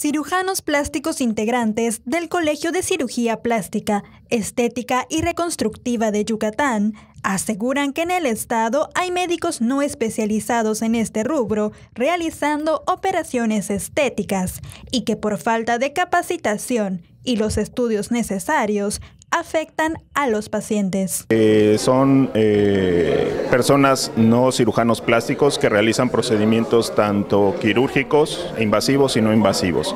cirujanos plásticos integrantes del Colegio de Cirugía Plástica, Estética y Reconstructiva de Yucatán aseguran que en el estado hay médicos no especializados en este rubro realizando operaciones estéticas y que por falta de capacitación y los estudios necesarios afectan a los pacientes. Eh, son eh, personas no cirujanos plásticos que realizan procedimientos tanto quirúrgicos, invasivos y no invasivos.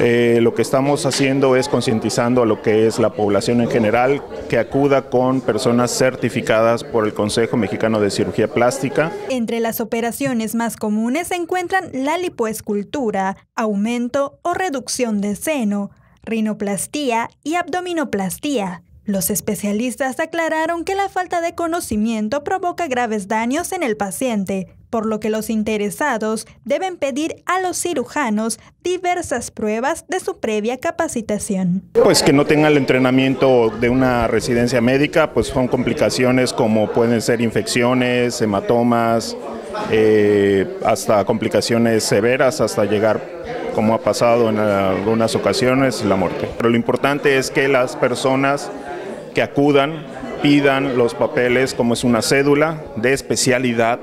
Eh, lo que estamos haciendo es concientizando a lo que es la población en general que acuda con personas certificadas por el Consejo Mexicano de Cirugía Plástica. Entre las operaciones más comunes se encuentran la lipoescultura, aumento o reducción de seno, rinoplastía y abdominoplastía. Los especialistas aclararon que la falta de conocimiento provoca graves daños en el paciente, por lo que los interesados deben pedir a los cirujanos diversas pruebas de su previa capacitación. Pues que no tenga el entrenamiento de una residencia médica, pues son complicaciones como pueden ser infecciones, hematomas, eh, hasta complicaciones severas, hasta llegar como ha pasado en algunas ocasiones, la muerte. Pero lo importante es que las personas que acudan pidan los papeles como es una cédula de especialidad,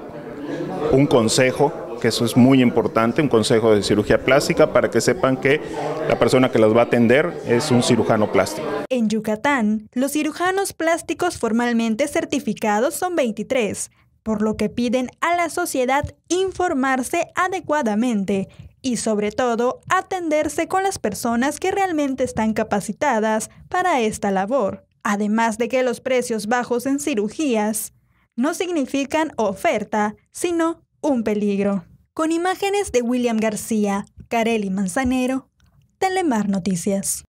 un consejo, que eso es muy importante, un consejo de cirugía plástica para que sepan que la persona que las va a atender es un cirujano plástico. En Yucatán, los cirujanos plásticos formalmente certificados son 23, por lo que piden a la sociedad informarse adecuadamente y sobre todo atenderse con las personas que realmente están capacitadas para esta labor. Además de que los precios bajos en cirugías no significan oferta, sino un peligro. Con imágenes de William García, Carelli Manzanero, Telemar Noticias.